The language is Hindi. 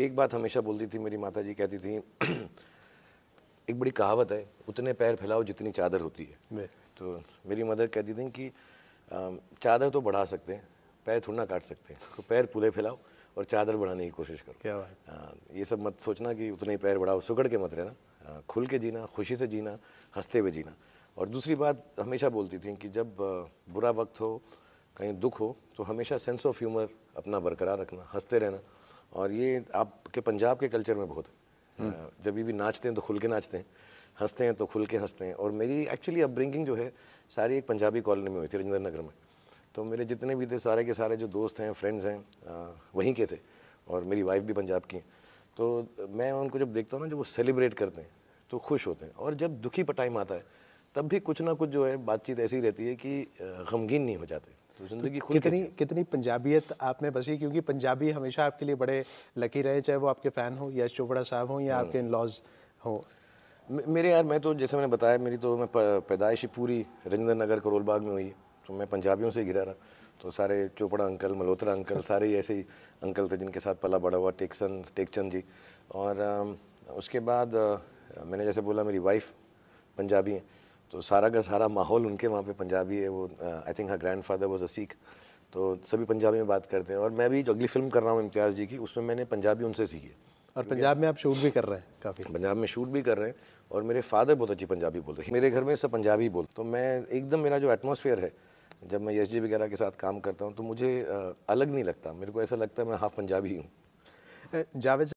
एक बात हमेशा बोलती थी मेरी माता जी कहती थी एक बड़ी कहावत है उतने पैर फैलाओ जितनी चादर होती है तो मेरी मदर कहती थी कि चादर तो बढ़ा सकते हैं पैर थोड़ा काट सकते हैं तो पैर पूरे फैलाओ और चादर बढ़ाने की कोशिश करो क्या बात आ, हाँ, ये सब मत सोचना कि उतने ही पैर बढ़ाओ सुगड़ के मत रहना हाँ, खुल के जीना खुशी से जीना हंसते हुए जीना और दूसरी बात हमेशा बोलती थी कि जब बुरा वक्त हो कहीं दुख हो तो हमेशा सेंस ऑफ ह्यूमर अपना बरकरार रखना हंसते रहना और ये आपके पंजाब के कल्चर में बहुत है जब भी नाचते हैं तो खुल के नाचते हैं हंसते हैं तो खुल के हंसते हैं और मेरी एक्चुअली अपब्रिंगिंग जो है सारी एक पंजाबी कॉलोनी में हुई थी रजिंदर नगर में तो मेरे जितने भी थे सारे के सारे जो दोस्त हैं फ्रेंड्स हैं वहीं के थे और मेरी वाइफ भी पंजाब की हैं तो मैं उनको जब देखता हूँ ना जब वो सेलिब्रेट करते हैं तो खुश होते हैं और जब दुखी पटाइम आता है तब भी कुछ ना कुछ जो है बातचीत ऐसी रहती है कि गमगीन नहीं हो जाते तो जिंदगी तो कितनी कितनी पंजाबियत आप में बसी क्योंकि पंजाबी हमेशा आपके लिए बड़े लकी रहे चाहे वो आपके फ़ैन हो या चोपड़ा साहब हों या हाँ। आपके इन लॉज हो मेरे यार मैं तो जैसे मैंने बताया मेरी तो मैं पैदाइश पूरी रजेंद्र नगर करोलबाग में हुई है तो मैं पंजाबियों से घिरा रहा तो सारे चोपड़ा अंकल मल्होत्रा अंकल सारे ही ऐसे ही अंकल थे जिनके साथ पला बड़ा हुआ टेकसन टेकचंद जी और उसके बाद मैंने जैसे बोला मेरी वाइफ पंजाबी हैं तो सारा का सारा माहौल उनके वहाँ पे पंजाबी है वो I think her grandfather was a Sikh तो सभी पंजाबी में बात करते हैं और मैं भी जो अगली फिल्म कर रहा हूँ इम्तियाज़ जी की उसमें मैंने पंजाबी उनसे सीखी और पंजाब में आप शूट भी कर रहे हैं काफ़ी पंजाब में शूट भी कर रहे हैं और मेरे फादर बहुत अच्छी पंजाबी बोलते हैं मेरे घर में सब पंजाबी बोलते तो मैं एकदम मेरा जो एटमोसफियर है जब मैं यश जी वगैरह के साथ काम करता हूँ तो मुझे अलग नहीं लगता मेरे को ऐसा लगता है मैं हाफ पंजाबी हूँ जावेद